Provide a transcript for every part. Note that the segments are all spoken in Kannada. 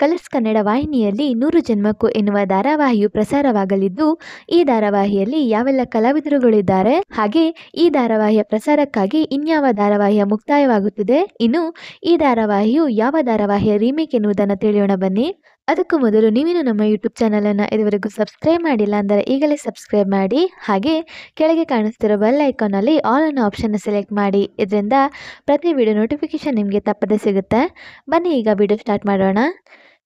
ಕಲರ್ಸ್ ಕನ್ನಡ ವಾಹಿನಿಯಲ್ಲಿ ನೂರು ಜನ್ಮಕ್ಕೂ ಎನ್ನುವ ಧಾರಾವಾಹಿಯು ಪ್ರಸಾರವಾಗಲಿದ್ದು ಈ ಧಾರಾವಾಹಿಯಲ್ಲಿ ಯಾವೆಲ್ಲ ಕಲಾವಿದರುಗಳಿದ್ದಾರೆ ಹಾಗೆ ಈ ಧಾರಾವಾಹಿಯ ಪ್ರಸಾರಕ್ಕಾಗಿ ಇನ್ಯಾವ ಧಾರಾವಾಹಿಯ ಮುಕ್ತಾಯವಾಗುತ್ತಿದೆ ಇನ್ನು ಈ ಧಾರಾವಾಹಿಯು ಯಾವ ಧಾರಾವಾಹಿಯ ರೀಮೇಕ್ ಎನ್ನುವುದನ್ನು ತಿಳಿಯೋಣ ಬನ್ನಿ ಅದಕ್ಕೂ ಮೊದಲು ನೀವಿನ್ನು ನಮ್ಮ ಯೂಟ್ಯೂಬ್ ಚಾನಲನ್ನು ಇದುವರೆಗೂ ಸಬ್ಸ್ಕ್ರೈಬ್ ಮಾಡಿಲ್ಲ ಅಂದರೆ ಈಗಲೇ ಸಬ್ಸ್ಕ್ರೈಬ್ ಮಾಡಿ ಹಾಗೆ ಕೆಳಗೆ ಕಾಣಿಸ್ತಿರೋ ಬೆಲ್ ಐಕಾನಲ್ಲಿ ಆಲ್ ಅನ್ನೋ ಆಪ್ಷನ್ನ ಸೆಲೆಕ್ಟ್ ಮಾಡಿ ಇದರಿಂದ ಪ್ರತಿ ವಿಡಿಯೋ ನೋಟಿಫಿಕೇಷನ್ ನಿಮಗೆ ತಪ್ಪದೇ ಸಿಗುತ್ತೆ ಬನ್ನಿ ಈಗ ವಿಡಿಯೋ ಸ್ಟಾರ್ಟ್ ಮಾಡೋಣ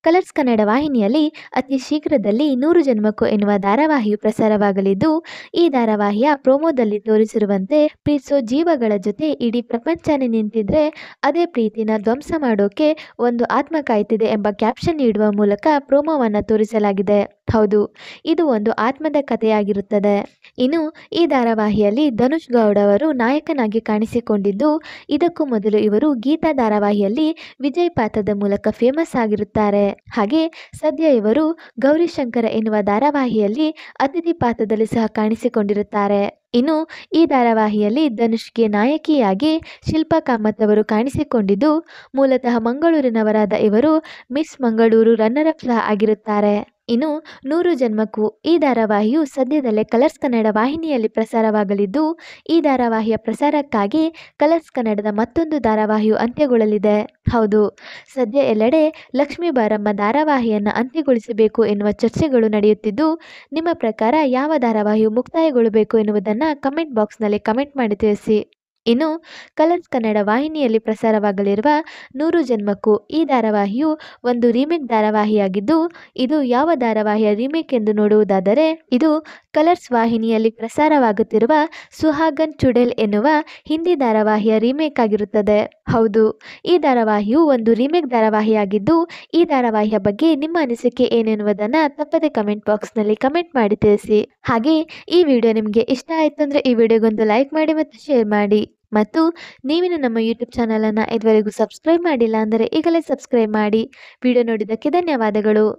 ಕಲರ್ಸ್ ಕನ್ನಡ ವಾಹಿನಿಯಲ್ಲಿ ಅತಿ ಶೀಘ್ರದಲ್ಲಿ ನೂರು ಜನ್ಮಕ್ಕೂ ಎನ್ನುವ ಧಾರಾವಾಹಿಯು ಪ್ರಸಾರವಾಗಲಿದ್ದು ಈ ಧಾರಾವಾಹಿಯ ಪ್ರೋಮೋದಲ್ಲಿ ತೋರಿಸಿರುವಂತೆ ಪ್ರೀತಿಸೋ ಜೀವಗಳ ಜೊತೆ ಇಡೀ ಪ್ರಪಂಚನೇ ನಿಂತಿದ್ರೆ ಅದೇ ಪ್ರೀತಿನ ಧ್ವಂಸ ಮಾಡೋಕೆ ಒಂದು ಆತ್ಮ ಕಾಯ್ತಿದೆ ಎಂಬ ಕ್ಯಾಪ್ಷನ್ ನೀಡುವ ಮೂಲಕ ಪ್ರೋಮೋವನ್ನು ತೋರಿಸಲಾಗಿದೆ ಹೌದು ಇದು ಒಂದು ಆತ್ಮದ ಕಥೆಯಾಗಿರುತ್ತದೆ ಇನ್ನು ಈ ಧಾರಾವಾಹಿಯಲ್ಲಿ ಧನುಷ್ ಗೌಡ ಅವರು ನಾಯಕನಾಗಿ ಕಾಣಿಸಿಕೊಂಡಿದ್ದು ಇದಕ್ಕೂ ಮೊದಲು ಇವರು ಗೀತಾ ಧಾರಾವಾಹಿಯಲ್ಲಿ ವಿಜಯ್ ಪಾತ್ರದ ಮೂಲಕ ಫೇಮಸ್ ಆಗಿರುತ್ತಾರೆ ಹಾಗೆ ಸದ್ಯ ಇವರು ಗೌರಿಶಂಕರ ಎನ್ನುವ ಧಾರಾವಾಹಿಯಲ್ಲಿ ಅತಿಥಿ ಪಾತ್ರದಲ್ಲಿ ಸಹ ಕಾಣಿಸಿಕೊಂಡಿರುತ್ತಾರೆ ಇನ್ನು ಈ ಧಾರಾವಾಹಿಯಲ್ಲಿ ಧನುಷ್ಗೆ ನಾಯಕಿಯಾಗಿ ಶಿಲ್ಪಾ ಕಾಮತ್ ಅವರು ಕಾಣಿಸಿಕೊಂಡಿದ್ದು ಮೂಲತಃ ಮಂಗಳೂರಿನವರಾದ ಇವರು ಮಿಸ್ ಮಂಗಳೂರು ರನ್ನರ್ ಅಪ್ ಸಹ ಆಗಿರುತ್ತಾರೆ ಇನ್ನು ನೂರು ಜನ್ಮಕ್ಕೂ ಈ ಧಾರಾವಾಹಿಯು ಸದ್ಯದಲ್ಲೇ ಕಲರ್ಸ್ ಕನ್ನಡ ವಾಹಿನಿಯಲ್ಲಿ ಪ್ರಸಾರವಾಗಲಿದ್ದು ಈ ಧಾರಾವಾಹಿಯ ಪ್ರಸಾರಕ್ಕಾಗಿ ಕಲರ್ಸ್ ಕನ್ನಡದ ಮತ್ತೊಂದು ಧಾರಾವಾಹಿಯು ಅಂತ್ಯಗೊಳ್ಳಲಿದೆ ಹೌದು ಸದ್ಯ ಎಲ್ಲೆಡೆ ಲಕ್ಷ್ಮೀ ಬಾರಮ್ಮ ಧಾರಾವಾಹಿಯನ್ನು ಅಂತ್ಯಗೊಳಿಸಬೇಕು ಎನ್ನುವ ಚರ್ಚೆಗಳು ನಡೆಯುತ್ತಿದ್ದು ನಿಮ್ಮ ಪ್ರಕಾರ ಯಾವ ಧಾರಾವಾಹಿಯು ಮುಕ್ತಾಯಗೊಳ್ಳಬೇಕು ಎನ್ನುವುದನ್ನು ಕಮೆಂಟ್ ಬಾಕ್ಸ್ನಲ್ಲಿ ಕಮೆಂಟ್ ಮಾಡಿ ತಿಳಿಸಿ ಇನ್ನು ಕಲರ್ಸ್ ಕನ್ನಡ ವಾಹಿನಿಯಲ್ಲಿ ಪ್ರಸಾರವಾಗಲಿರುವ ನೂರು ಜನ್ಮಕ್ಕೂ ಈ ಧಾರಾವಾಹಿಯು ಒಂದು ರೀಮೇಕ್ ಧಾರಾವಾಹಿಯಾಗಿದ್ದು ಇದು ಯಾವ ಧಾರಾವಾಹಿಯ ರೀಮೇಕ್ ಎಂದು ನೋಡುವುದಾದರೆ ಇದು ಕಲರ್ಸ್ ವಾಹಿನಿಯಲ್ಲಿ ಪ್ರಸಾರವಾಗುತ್ತಿರುವ ಸುಹಾಗನ್ ಚುಡೆಲ್ ಎನ್ನುವ ಹಿಂದಿ ಧಾರಾವಾಹಿಯ ರೀಮೇಕ್ ಆಗಿರುತ್ತದೆ ಹೌದು ಈ ಧಾರಾವಾಹಿಯು ಒಂದು ರೀಮೇಕ್ ಧಾರಾವಾಹಿಯಾಗಿದ್ದು ಈ ಧಾರಾವಾಹಿಯ ಬಗ್ಗೆ ನಿಮ್ಮ ಅನಿಸಿಕೆ ಏನೆನ್ನುವುದನ್ನು ತಪ್ಪದೆ ಕಮೆಂಟ್ ಬಾಕ್ಸ್ನಲ್ಲಿ ಕಮೆಂಟ್ ಮಾಡಿ ತಿಳಿಸಿ ಹಾಗೆ ಈ ವಿಡಿಯೋ ನಿಮಗೆ ಇಷ್ಟ ಆಯಿತು ಅಂದರೆ ಈ ವಿಡಿಯೋಗೊಂದು ಲೈಕ್ ಮಾಡಿ ಮತ್ತು ಶೇರ್ ಮಾಡಿ ಮತ್ತು ನೀವಿನ ನಮ್ಮ ಯೂಟ್ಯೂಬ್ ಚಾನಲನ್ನು ಇದುವರೆಗೂ ಸಬ್ಸ್ಕ್ರೈಬ್ ಮಾಡಿಲ್ಲ ಅಂದರೆ ಈಗಲೇ ಸಬ್ಸ್ಕ್ರೈಬ್ ಮಾಡಿ ವಿಡಿಯೋ ನೋಡಿದ್ದಕ್ಕೆ ಧನ್ಯವಾದಗಳು